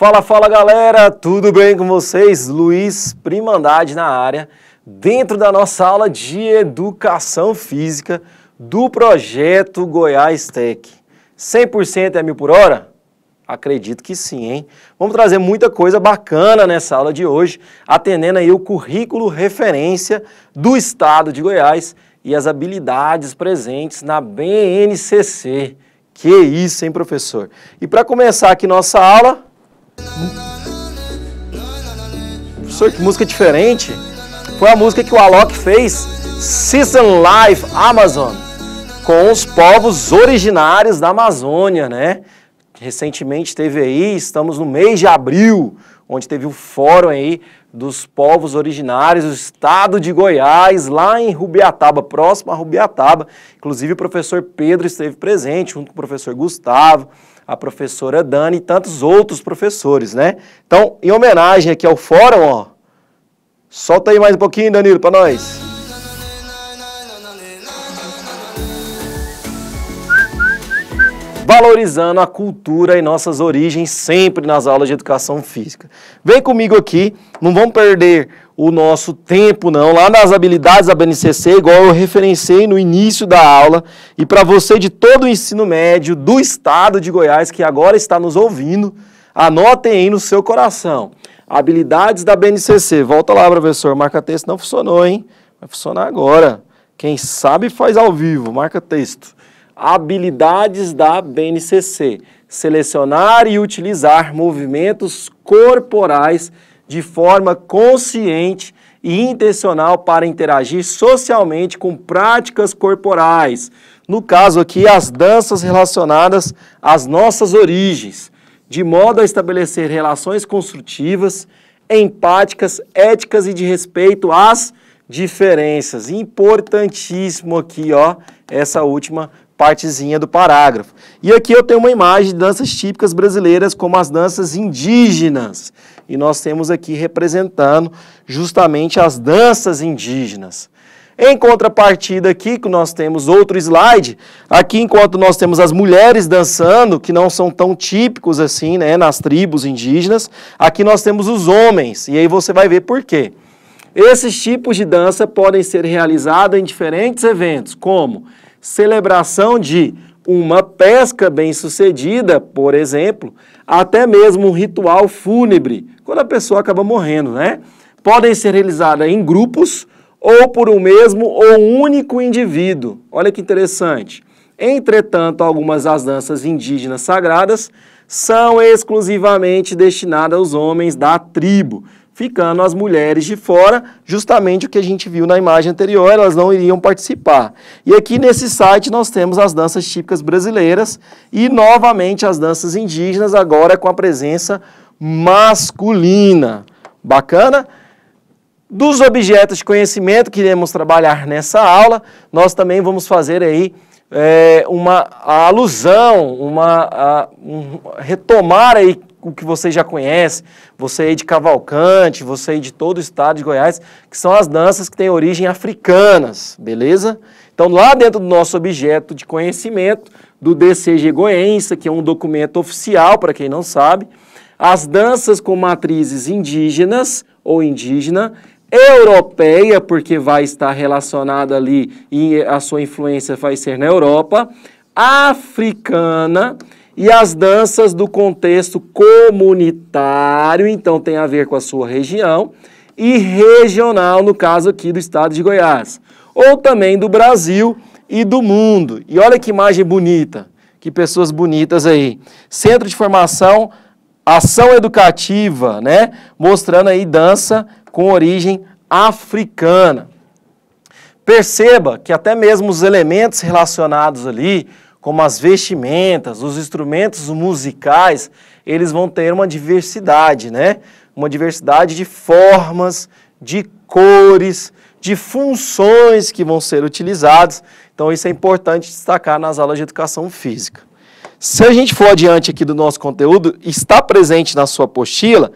Fala, fala galera, tudo bem com vocês? Luiz Primandade na área, dentro da nossa aula de Educação Física do projeto Goiás Tech. 100% é mil por hora? Acredito que sim, hein? Vamos trazer muita coisa bacana nessa aula de hoje, atendendo aí o currículo referência do estado de Goiás e as habilidades presentes na BNCC. Que isso, hein, professor? E para começar aqui nossa aula, Professor, que música diferente. Foi a música que o Alok fez, Season Life Amazon, com os povos originários da Amazônia, né? Recentemente teve aí, estamos no mês de abril, onde teve o fórum aí dos povos originários do estado de Goiás, lá em Rubiataba, próximo a Rubiataba. Inclusive o professor Pedro esteve presente, junto com o professor Gustavo, a professora Dani e tantos outros professores, né? Então, em homenagem aqui ao fórum, ó, solta aí mais um pouquinho, Danilo, para nós. Valorizando a cultura e nossas origens sempre nas aulas de educação física. Vem comigo aqui, não vamos perder o nosso tempo, não. Lá nas habilidades da BNCC, igual eu referenciei no início da aula, e para você de todo o ensino médio do estado de Goiás, que agora está nos ouvindo, anotem aí no seu coração. Habilidades da BNCC. Volta lá, professor. Marca texto não funcionou, hein? Vai funcionar agora. Quem sabe faz ao vivo. Marca texto. Habilidades da BNCC. Selecionar e utilizar movimentos corporais de forma consciente e intencional para interagir socialmente com práticas corporais. No caso aqui, as danças relacionadas às nossas origens, de modo a estabelecer relações construtivas, empáticas, éticas e de respeito às diferenças. Importantíssimo aqui, ó, essa última partezinha do parágrafo. E aqui eu tenho uma imagem de danças típicas brasileiras, como as danças indígenas. E nós temos aqui representando justamente as danças indígenas. Em contrapartida aqui, que nós temos outro slide, aqui enquanto nós temos as mulheres dançando, que não são tão típicos assim, né, nas tribos indígenas, aqui nós temos os homens, e aí você vai ver por quê. Esses tipos de dança podem ser realizados em diferentes eventos, como celebração de uma pesca bem-sucedida, por exemplo, até mesmo um ritual fúnebre, quando a pessoa acaba morrendo, né? Podem ser realizadas em grupos ou por um mesmo ou único indivíduo. Olha que interessante. Entretanto, algumas das danças indígenas sagradas são exclusivamente destinadas aos homens da tribo, ficando as mulheres de fora, justamente o que a gente viu na imagem anterior, elas não iriam participar. E aqui nesse site nós temos as danças típicas brasileiras e novamente as danças indígenas, agora com a presença masculina. Bacana? Dos objetos de conhecimento que iremos trabalhar nessa aula, nós também vamos fazer aí é, uma alusão, uma a, um, retomar aí o que você já conhece, você aí de Cavalcante, você aí de todo o estado de Goiás, que são as danças que têm origem africanas, beleza? Então, lá dentro do nosso objeto de conhecimento, do DCG Goiense, que é um documento oficial, para quem não sabe, as danças com matrizes indígenas ou indígena, europeia, porque vai estar relacionada ali e a sua influência vai ser na Europa, africana e as danças do contexto comunitário, então, tem a ver com a sua região, e regional, no caso aqui do estado de Goiás, ou também do Brasil e do mundo. E olha que imagem bonita, que pessoas bonitas aí. Centro de formação, ação educativa, né? Mostrando aí dança com origem africana. Perceba que até mesmo os elementos relacionados ali, como as vestimentas, os instrumentos musicais, eles vão ter uma diversidade, né? Uma diversidade de formas, de cores, de funções que vão ser utilizadas. Então isso é importante destacar nas aulas de educação física. Se a gente for adiante aqui do nosso conteúdo, está presente na sua apostila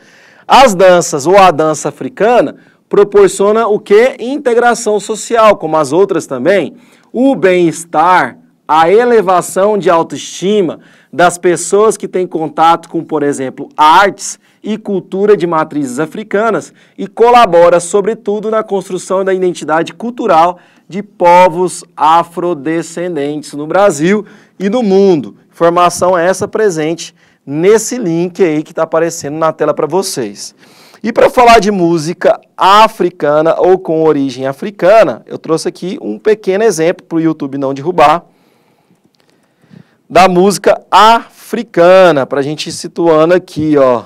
as danças ou a dança africana proporciona o que? Integração social, como as outras também. O bem-estar, a elevação de autoestima das pessoas que têm contato com, por exemplo, artes e cultura de matrizes africanas e colabora, sobretudo, na construção da identidade cultural de povos afrodescendentes no Brasil e no mundo. Informação essa presente nesse link aí que está aparecendo na tela para vocês. E para falar de música africana ou com origem africana, eu trouxe aqui um pequeno exemplo para o YouTube não derrubar da música africana, para a gente ir situando aqui, ó,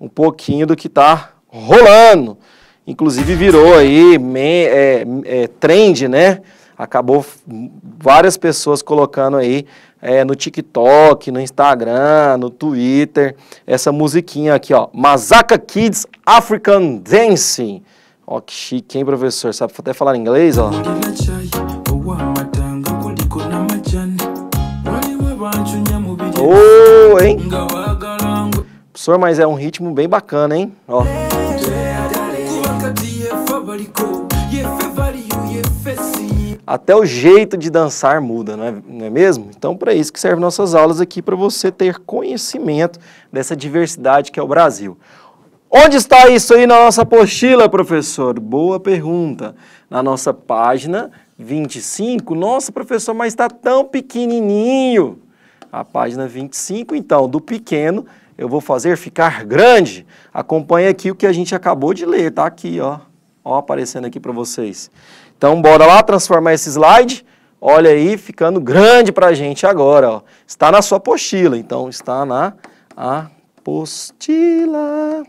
um pouquinho do que está rolando. Inclusive virou aí me, é, é, trend, né? Acabou várias pessoas colocando aí é, no TikTok, no Instagram, no Twitter, essa musiquinha aqui, ó. Mazaka Kids African Dancing. Ó, que chique, hein, professor? Sabe até falar inglês, ó. Ô, oh, hein? Professor, mas é um ritmo bem bacana, hein? Ó. Até o jeito de dançar muda, não é, não é mesmo? Então, para isso que servem nossas aulas aqui, para você ter conhecimento dessa diversidade que é o Brasil. Onde está isso aí na nossa apostila, professor? Boa pergunta. Na nossa página 25. Nossa, professor, mas está tão pequenininho a página 25. Então, do pequeno eu vou fazer ficar grande. Acompanhe aqui o que a gente acabou de ler, tá aqui, ó. Ó, aparecendo aqui para vocês. Então, bora lá transformar esse slide. Olha aí, ficando grande para a gente agora, ó. Está na sua apostila, então está na apostila.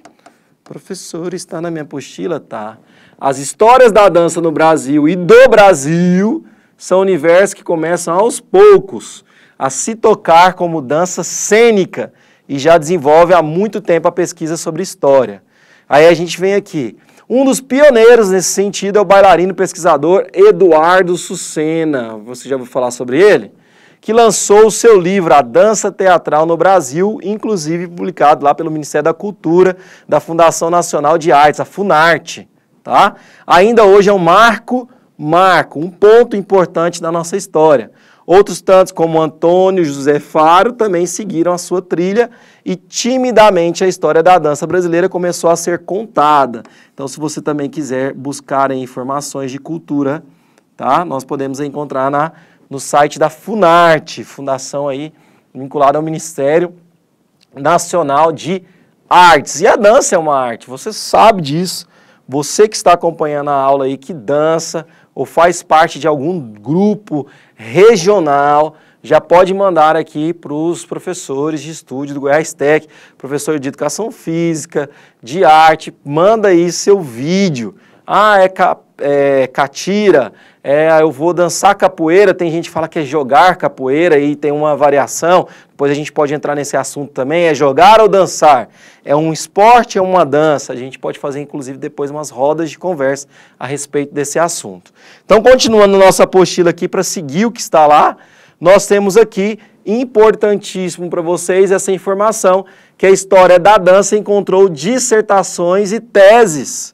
Professor, está na minha apostila? Tá. As histórias da dança no Brasil e do Brasil são universos que começam aos poucos a se tocar como dança cênica e já desenvolve há muito tempo a pesquisa sobre história. Aí a gente vem aqui. Um dos pioneiros nesse sentido é o bailarino pesquisador Eduardo Sucena. Você já ouviu falar sobre ele? Que lançou o seu livro A Dança Teatral no Brasil, inclusive publicado lá pelo Ministério da Cultura da Fundação Nacional de Artes, a Funarte. Tá? Ainda hoje é um marco, marco, um ponto importante da nossa história. Outros tantos, como Antônio José Faro, também seguiram a sua trilha e timidamente a história da dança brasileira começou a ser contada. Então, se você também quiser buscar informações de cultura, tá? Nós podemos encontrar na, no site da Funarte, fundação aí vinculada ao Ministério Nacional de Artes. E a dança é uma arte, você sabe disso. Você que está acompanhando a aula aí, que dança, ou faz parte de algum grupo regional, já pode mandar aqui para os professores de estúdio do Goiás Tech, professor de educação física, de arte, manda aí seu vídeo. Ah, é, ca, é catira, é, ah, eu vou dançar capoeira, tem gente que fala que é jogar capoeira e tem uma variação, depois a gente pode entrar nesse assunto também, é jogar ou dançar? É um esporte, é uma dança? A gente pode fazer, inclusive, depois umas rodas de conversa a respeito desse assunto. Então, continuando nossa apostila aqui para seguir o que está lá, nós temos aqui importantíssimo para vocês essa informação que a história da dança encontrou dissertações e teses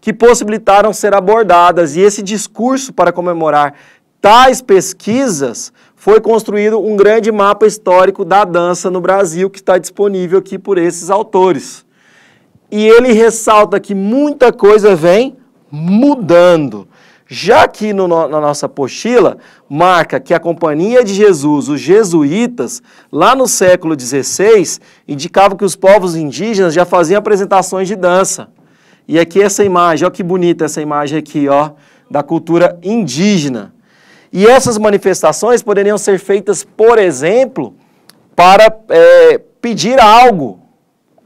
que possibilitaram ser abordadas, e esse discurso para comemorar tais pesquisas foi construído um grande mapa histórico da dança no Brasil, que está disponível aqui por esses autores. E ele ressalta que muita coisa vem mudando. Já que no, na nossa apostila marca que a Companhia de Jesus, os jesuítas, lá no século XVI, indicava que os povos indígenas já faziam apresentações de dança. E aqui essa imagem, olha que bonita essa imagem aqui, ó, da cultura indígena. E essas manifestações poderiam ser feitas, por exemplo, para é, pedir algo,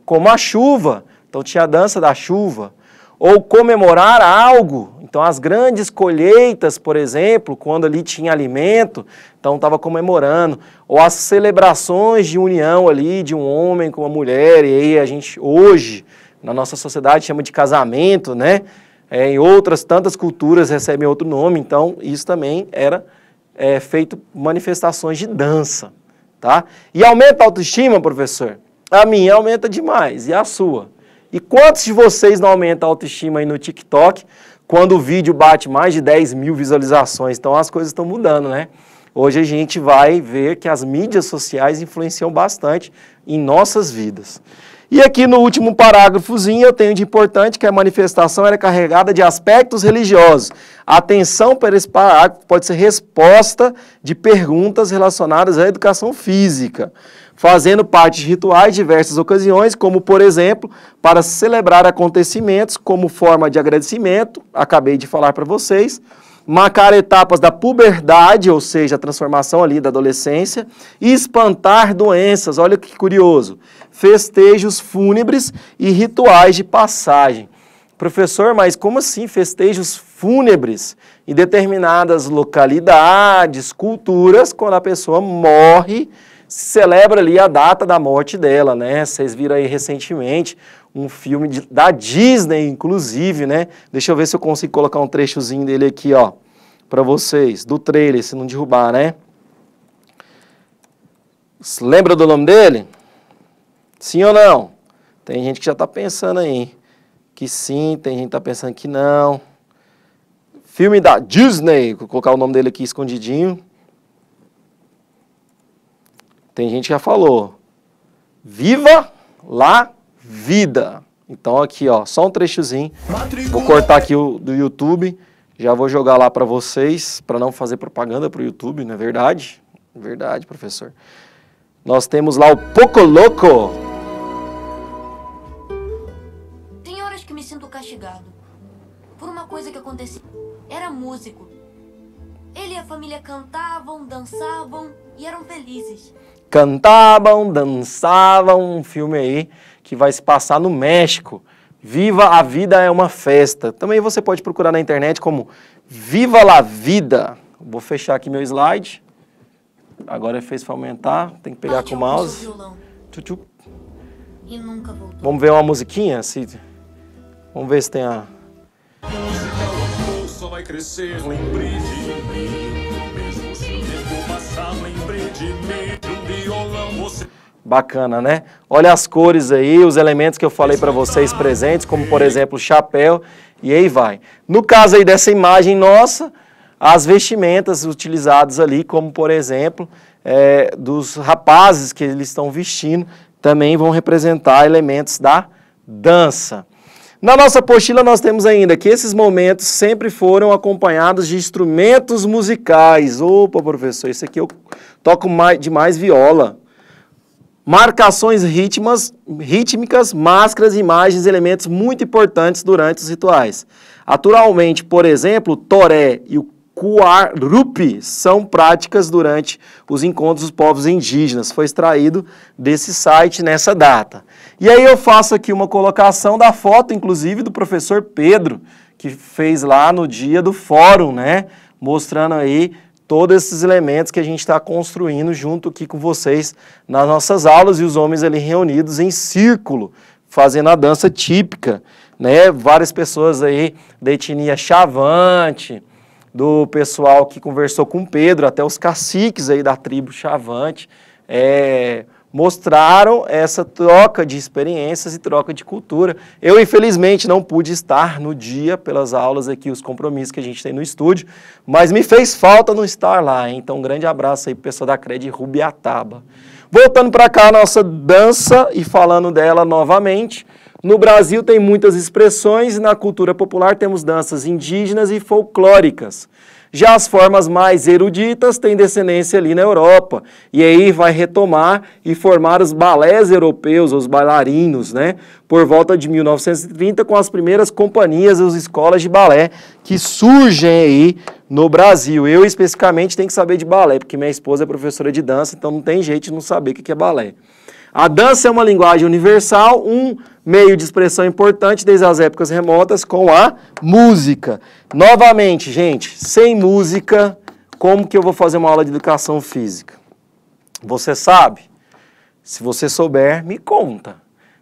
como a chuva, então tinha a dança da chuva, ou comemorar algo, então as grandes colheitas, por exemplo, quando ali tinha alimento, então estava comemorando, ou as celebrações de união ali de um homem com uma mulher, e aí a gente hoje na nossa sociedade chama de casamento, né? É, em outras tantas culturas recebem outro nome, então isso também era é, feito manifestações de dança, tá? E aumenta a autoestima, professor? A minha aumenta demais, e a sua? E quantos de vocês não aumentam a autoestima aí no TikTok quando o vídeo bate mais de 10 mil visualizações? Então as coisas estão mudando, né? Hoje a gente vai ver que as mídias sociais influenciam bastante em nossas vidas. E aqui no último parágrafozinho eu tenho de importante que a manifestação era é carregada de aspectos religiosos. A atenção para esse parágrafo pode ser resposta de perguntas relacionadas à educação física, fazendo parte de rituais em diversas ocasiões, como por exemplo, para celebrar acontecimentos como forma de agradecimento, acabei de falar para vocês, marcar etapas da puberdade, ou seja, a transformação ali da adolescência, e espantar doenças. Olha que curioso. Festejos fúnebres e rituais de passagem. Professor, mas como assim festejos fúnebres em determinadas localidades, culturas, quando a pessoa morre? se celebra ali a data da morte dela, né? Vocês viram aí recentemente um filme de, da Disney, inclusive, né? Deixa eu ver se eu consigo colocar um trechozinho dele aqui, ó, para vocês, do trailer, se não derrubar, né? Lembra do nome dele? Sim ou não? Tem gente que já está pensando aí que sim, tem gente que está pensando que não. Filme da Disney, vou colocar o nome dele aqui escondidinho. Tem gente que já falou. Viva lá vida. Então aqui, ó, só um trechozinho. Vou cortar aqui o do YouTube, já vou jogar lá para vocês, para não fazer propaganda pro YouTube, não é verdade? Verdade, professor. Nós temos lá o Poco Louco. Tem horas que me sinto castigado por uma coisa que aconteceu. Era músico. Ele e a família cantavam, dançavam e eram felizes cantavam, dançavam, um filme aí que vai se passar no México. Viva a Vida é uma Festa. Também você pode procurar na internet como Viva la Vida. Vou fechar aqui meu slide. Agora é fez para aumentar, tem que pegar com o mouse. E nunca voltou. Vamos ver uma musiquinha? Se... Vamos ver se tem a. Só vai crescer, lembre de mim. Mesmo se o tempo passar, lembre de mim. Bacana, né? Olha as cores aí, os elementos que eu falei para vocês presentes, como por exemplo chapéu, e aí vai. No caso aí dessa imagem nossa, as vestimentas utilizadas ali, como por exemplo, é, dos rapazes que eles estão vestindo, também vão representar elementos da dança. Na nossa apostila nós temos ainda que esses momentos sempre foram acompanhados de instrumentos musicais. Opa, professor, isso aqui eu toco mais, demais viola marcações ritmas, rítmicas, máscaras, imagens, elementos muito importantes durante os rituais. Naturalmente, por exemplo, o toré e o cuarupi são práticas durante os encontros dos povos indígenas. Foi extraído desse site nessa data. E aí eu faço aqui uma colocação da foto, inclusive, do professor Pedro, que fez lá no dia do fórum, né? Mostrando aí todos esses elementos que a gente está construindo junto aqui com vocês nas nossas aulas e os homens ali reunidos em círculo, fazendo a dança típica, né? Várias pessoas aí da etnia Chavante, do pessoal que conversou com Pedro, até os caciques aí da tribo Chavante, é, mostraram essa troca de experiências e troca de cultura. Eu, infelizmente, não pude estar no dia pelas aulas aqui, os compromissos que a gente tem no estúdio, mas me fez falta não estar lá. Hein? Então, um grande abraço aí, pessoal da Cred Rubiataba. Voltando para cá, a nossa dança e falando dela novamente. No Brasil tem muitas expressões e na cultura popular temos danças indígenas e folclóricas. Já as formas mais eruditas têm descendência ali na Europa, e aí vai retomar e formar os balés europeus, os bailarinos, né? Por volta de 1930, com as primeiras companhias, as escolas de balé que surgem aí no Brasil. Eu, especificamente, tenho que saber de balé, porque minha esposa é professora de dança, então não tem jeito de não saber o que é balé. A dança é uma linguagem universal, um meio de expressão importante desde as épocas remotas com a música. Novamente, gente, sem música, como que eu vou fazer uma aula de educação física? Você sabe? Se você souber, me conta.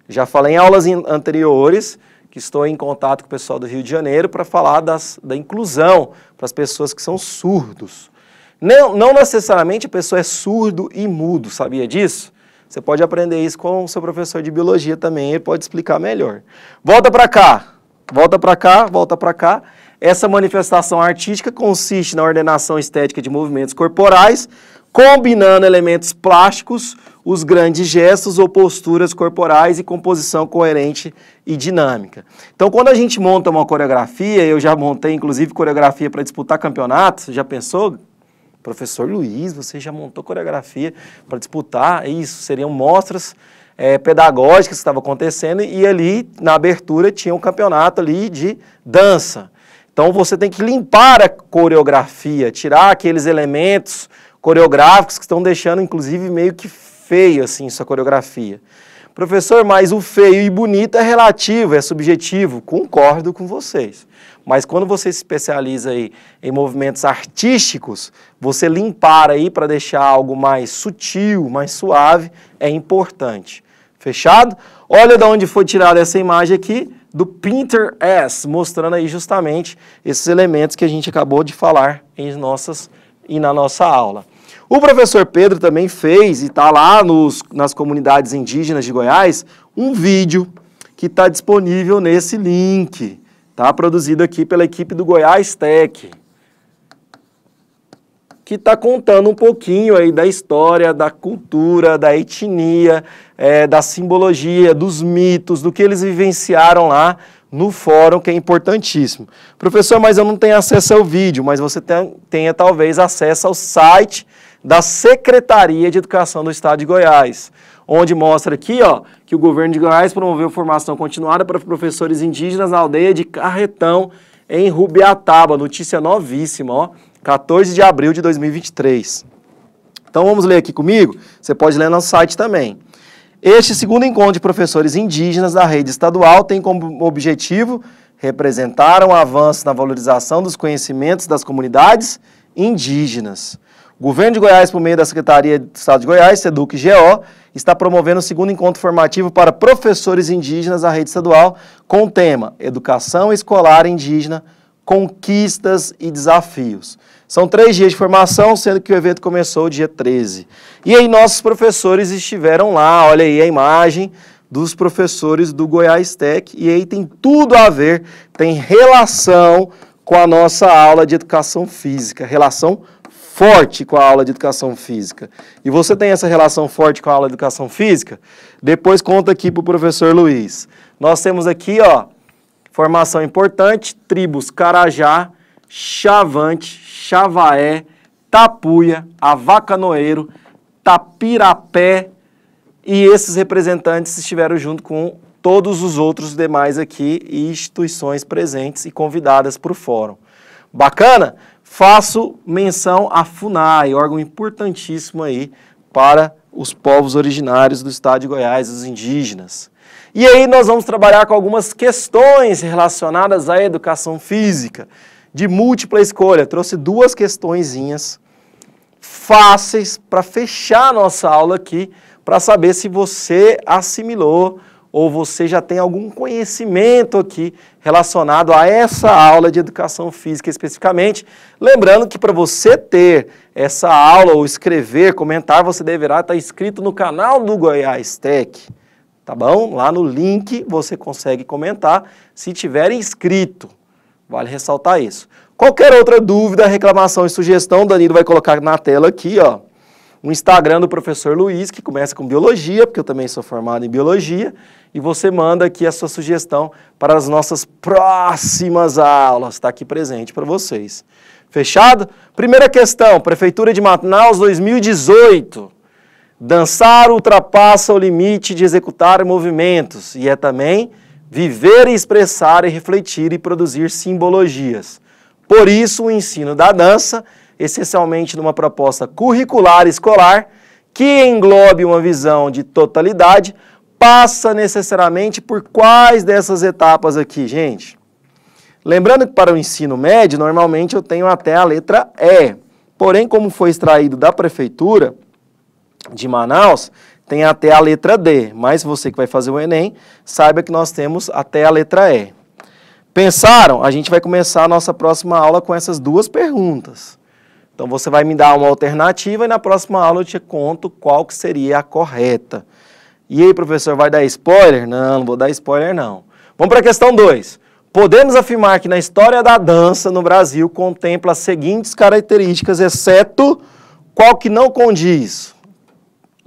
Já falei em aulas anteriores que estou em contato com o pessoal do Rio de Janeiro para falar das, da inclusão para as pessoas que são surdos. Não, não necessariamente a pessoa é surdo e mudo, sabia disso? Você pode aprender isso com o seu professor de biologia também, ele pode explicar melhor. Volta para cá, volta para cá, volta para cá. Essa manifestação artística consiste na ordenação estética de movimentos corporais, combinando elementos plásticos, os grandes gestos ou posturas corporais e composição coerente e dinâmica. Então, quando a gente monta uma coreografia, eu já montei inclusive coreografia para disputar campeonatos, já pensou Professor Luiz, você já montou coreografia para disputar, isso seriam mostras é, pedagógicas que estavam acontecendo e ali na abertura tinha um campeonato ali de dança. Então você tem que limpar a coreografia, tirar aqueles elementos coreográficos que estão deixando inclusive meio que feio assim sua coreografia. Professor, mas o feio e bonito é relativo, é subjetivo. Concordo com vocês. Mas quando você se especializa aí em movimentos artísticos, você limpar aí para deixar algo mais sutil, mais suave, é importante. Fechado? Olha de onde foi tirada essa imagem aqui, do Pinterest, mostrando aí justamente esses elementos que a gente acabou de falar em nossas e na nossa aula. O professor Pedro também fez, e está lá nos, nas comunidades indígenas de Goiás, um vídeo que está disponível nesse link. Tá produzido aqui pela equipe do Goiás Tech, que está contando um pouquinho aí da história, da cultura, da etnia, é, da simbologia, dos mitos, do que eles vivenciaram lá no fórum, que é importantíssimo. Professor, mas eu não tenho acesso ao vídeo, mas você tem, tenha talvez acesso ao site da Secretaria de Educação do Estado de Goiás, onde mostra aqui ó, que o governo de Goiás promoveu formação continuada para professores indígenas na aldeia de Carretão, em Rubiataba. Notícia novíssima, ó. 14 de abril de 2023. Então vamos ler aqui comigo? Você pode ler no nosso site também. Este segundo encontro de professores indígenas da rede estadual tem como objetivo representar um avanço na valorização dos conhecimentos das comunidades indígenas. O governo de Goiás, por meio da Secretaria de Estado de Goiás, SEDUC-GO, está promovendo o segundo encontro formativo para professores indígenas da rede estadual com o tema Educação Escolar Indígena, Conquistas e Desafios. São três dias de formação, sendo que o evento começou dia 13. E aí nossos professores estiveram lá, olha aí a imagem dos professores do Goiás Tech, e aí tem tudo a ver, tem relação com a nossa aula de educação física, relação forte com a aula de educação física e você tem essa relação forte com a aula de educação física, depois conta aqui para o professor Luiz. Nós temos aqui, ó, formação importante, tribos Carajá, Chavante, Chavaé, Tapuia, Avacanoeiro, Tapirapé e esses representantes estiveram junto com todos os outros demais aqui e instituições presentes e convidadas para o fórum. Bacana? Faço menção à FUNAI, órgão importantíssimo aí para os povos originários do estado de Goiás, os indígenas. E aí nós vamos trabalhar com algumas questões relacionadas à educação física, de múltipla escolha. Trouxe duas questõezinhas fáceis para fechar nossa aula aqui, para saber se você assimilou ou você já tem algum conhecimento aqui relacionado a essa aula de educação física especificamente. Lembrando que para você ter essa aula ou escrever, comentar, você deverá estar inscrito no canal do Goiás Tech. Tá bom? Lá no link você consegue comentar se tiver inscrito. Vale ressaltar isso. Qualquer outra dúvida, reclamação e sugestão, Danilo vai colocar na tela aqui, ó o Instagram do professor Luiz, que começa com biologia, porque eu também sou formado em biologia, e você manda aqui a sua sugestão para as nossas próximas aulas. Está aqui presente para vocês. Fechado? Primeira questão, Prefeitura de Manaus 2018. Dançar ultrapassa o limite de executar movimentos e é também viver e expressar e refletir e produzir simbologias. Por isso, o ensino da dança essencialmente numa proposta curricular escolar que englobe uma visão de totalidade, passa necessariamente por quais dessas etapas aqui, gente? Lembrando que para o ensino médio, normalmente eu tenho até a letra E. Porém, como foi extraído da prefeitura de Manaus, tem até a letra D. Mas você que vai fazer o Enem, saiba que nós temos até a letra E. Pensaram? A gente vai começar a nossa próxima aula com essas duas perguntas. Então você vai me dar uma alternativa e na próxima aula eu te conto qual que seria a correta. E aí, professor, vai dar spoiler? Não, não vou dar spoiler não. Vamos para a questão 2. Podemos afirmar que na história da dança no Brasil contempla as seguintes características, exceto qual que não condiz.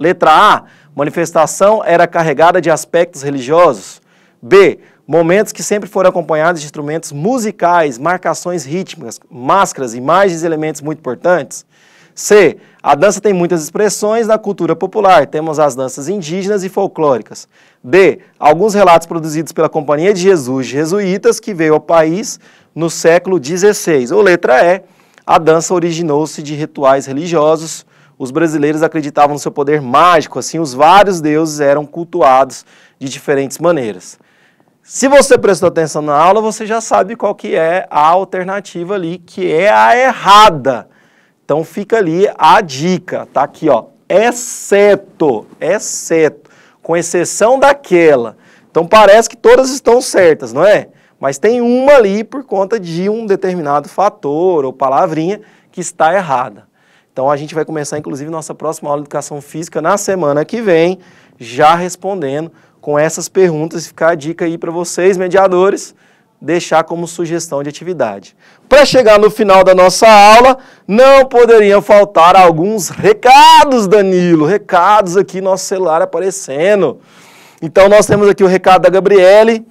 Letra A, manifestação era carregada de aspectos religiosos. B, Momentos que sempre foram acompanhados de instrumentos musicais, marcações rítmicas, máscaras, imagens e elementos muito importantes. C. A dança tem muitas expressões na cultura popular. Temos as danças indígenas e folclóricas. D. Alguns relatos produzidos pela Companhia de Jesus Jesuítas que veio ao país no século XVI. Ou letra E. A dança originou-se de rituais religiosos. Os brasileiros acreditavam no seu poder mágico, assim os vários deuses eram cultuados de diferentes maneiras. Se você prestou atenção na aula, você já sabe qual que é a alternativa ali, que é a errada. Então fica ali a dica, tá aqui, ó, exceto, exceto, com exceção daquela. Então parece que todas estão certas, não é? Mas tem uma ali por conta de um determinado fator ou palavrinha que está errada. Então a gente vai começar, inclusive, nossa próxima aula de educação física na semana que vem, já respondendo com essas perguntas. e Ficar a dica aí para vocês, mediadores, deixar como sugestão de atividade. Para chegar no final da nossa aula, não poderiam faltar alguns recados, Danilo. Recados aqui, nosso celular aparecendo. Então, nós temos aqui o recado da Gabriele.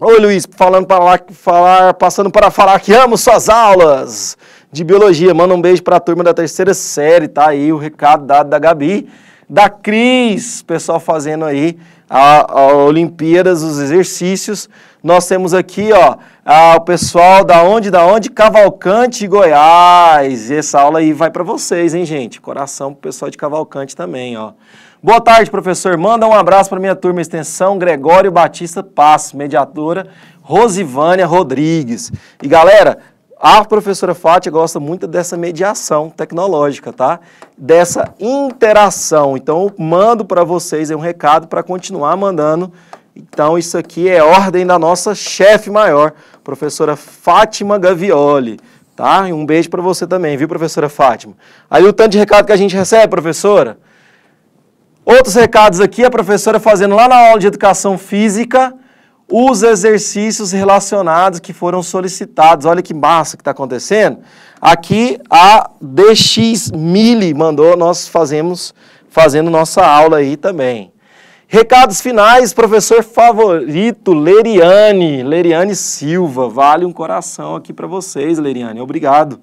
Oi, Luiz, falando para lá, falar, passando para falar que amo suas aulas de biologia. Manda um beijo para a turma da terceira série, tá aí o recado dado da Gabi, da Cris, pessoal fazendo aí a, a Olimpíadas, os exercícios. Nós temos aqui, ó, a, o pessoal da onde, da onde? Cavalcante Goiás. E essa aula aí vai para vocês, hein, gente? Coração pro pessoal de Cavalcante também, ó. Boa tarde, professor. Manda um abraço para minha turma extensão, Gregório Batista Passos, mediadora Rosivânia Rodrigues. E galera, a professora Fátia gosta muito dessa mediação tecnológica, tá? Dessa interação. Então, mando para vocês um recado para continuar mandando. Então, isso aqui é ordem da nossa chefe maior, professora Fátima Gavioli, tá? E um beijo para você também, viu, professora Fátima? Aí o tanto de recado que a gente recebe, professora. Outros recados aqui, a professora fazendo lá na aula de educação física os exercícios relacionados que foram solicitados. Olha que massa que está acontecendo. Aqui a DX Mili mandou, nós fazemos, fazendo nossa aula aí também. Recados finais, professor favorito, Leriane, Leriane Silva. Vale um coração aqui para vocês, Leriane. Obrigado.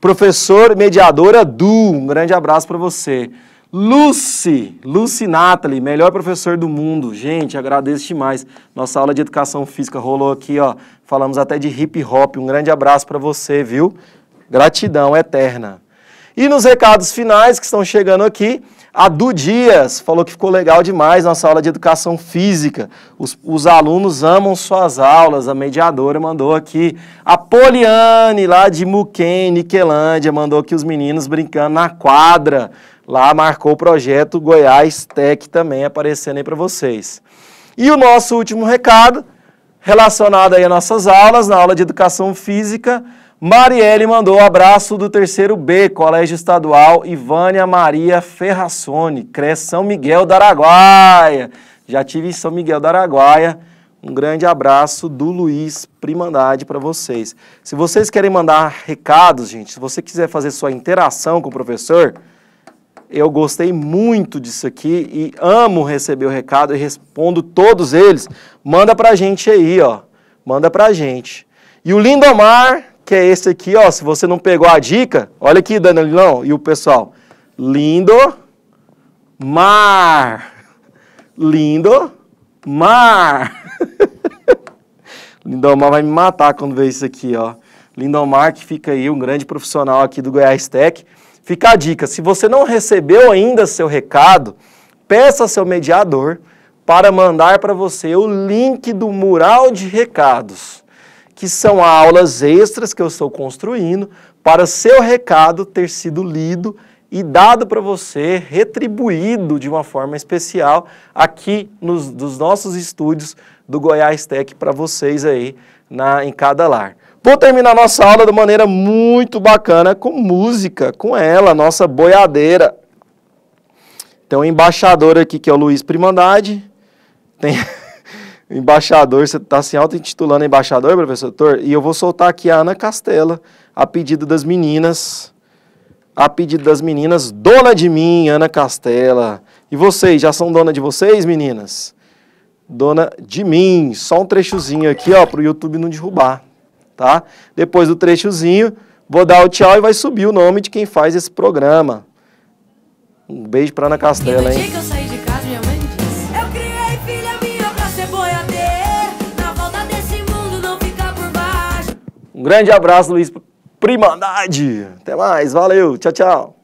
Professor mediadora Du, um grande abraço para você. Lucy, Lucy Nathalie, melhor professor do mundo. Gente, agradeço demais. Nossa aula de educação física rolou aqui, ó. Falamos até de hip hop. Um grande abraço para você, viu? Gratidão eterna. E nos recados finais que estão chegando aqui, a Du Dias falou que ficou legal demais nossa aula de educação física. Os, os, alunos amam suas aulas. A mediadora mandou aqui. A Poliane, lá de Muquem, Niquelândia, mandou aqui os meninos brincando na quadra. Lá marcou o projeto Goiás Tech também aparecendo aí para vocês. E o nosso último recado, relacionado aí às nossas aulas, na aula de Educação Física, Marielle mandou um abraço do terceiro B, Colégio Estadual Ivânia Maria Ferrassone, Cresce São Miguel da Araguaia. Já tive em São Miguel da Araguaia. Um grande abraço do Luiz Primandade para vocês. Se vocês querem mandar recados, gente, se você quiser fazer sua interação com o professor, eu gostei muito disso aqui e amo receber o recado e respondo todos eles. Manda pra gente aí, ó. Manda pra gente. E o Lindomar, que é esse aqui, ó, se você não pegou a dica, olha aqui, Danilão e o pessoal. Lindo, Mar. Lindo, Mar. Lindomar vai me matar quando ver isso aqui, ó. Lindomar que fica aí, um grande profissional aqui do Goiás Tech. Fica a dica: se você não recebeu ainda seu recado, peça ao seu mediador para mandar para você o link do mural de recados, que são aulas extras que eu estou construindo para seu recado ter sido lido e dado para você, retribuído de uma forma especial aqui nos dos nossos estúdios do Goiás Tech para vocês aí na, em cada lar. Vou terminar nossa aula de maneira muito bacana com música, com ela, nossa boiadeira. Tem um embaixador aqui que é o Luiz Primandade. Tem embaixador, você está se auto-intitulando embaixador, professor? E eu vou soltar aqui a Ana Castela, a pedido das meninas. A pedido das meninas, dona de mim, Ana Castela. E vocês, já são dona de vocês, meninas? Dona de mim. Só um trechozinho aqui, ó, para o YouTube não derrubar tá? Depois do trechozinho, vou dar o tchau e vai subir o nome de quem faz esse programa. Um beijo pra Ana Castela, hein? Um grande abraço, Luiz Primandade. Até mais, valeu, tchau, tchau.